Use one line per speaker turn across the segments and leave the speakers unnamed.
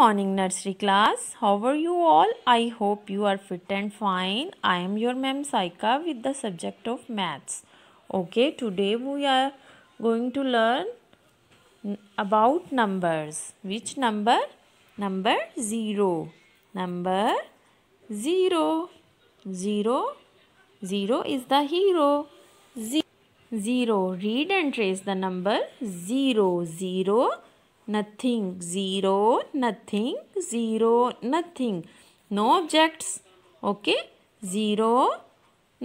morning nursery class how are you all i hope you are fit and fine i am your ma'am saika with the subject of maths okay today we are going to learn about numbers which number number 0 number 0 0 0 is the hero Z 0 read and trace the number 0 0 nothing, 0, nothing, 0, nothing. No objects, okay, 0,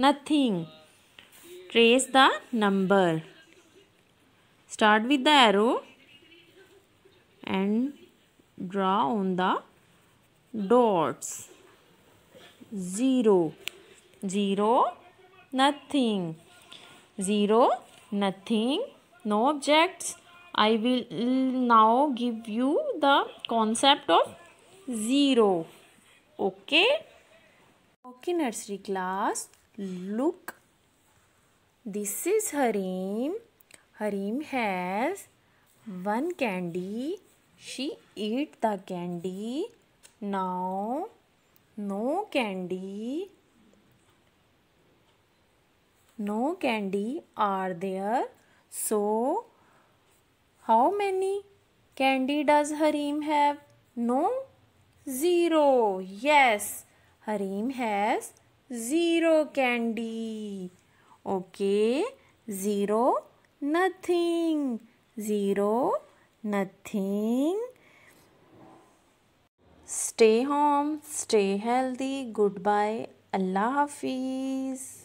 nothing. Trace the number. Start with the arrow and draw on the dots. 0, 0, nothing, 0, nothing, no objects, I will now give you the concept of zero. Okay. Okay nursery class. Look. This is Harim. Harim has one candy. She eat the candy. Now no candy. No candy are there. So how many candy does Hareem have no zero yes Hareem has zero candy okay zero nothing zero nothing stay home stay healthy good bye Allah हाफिज़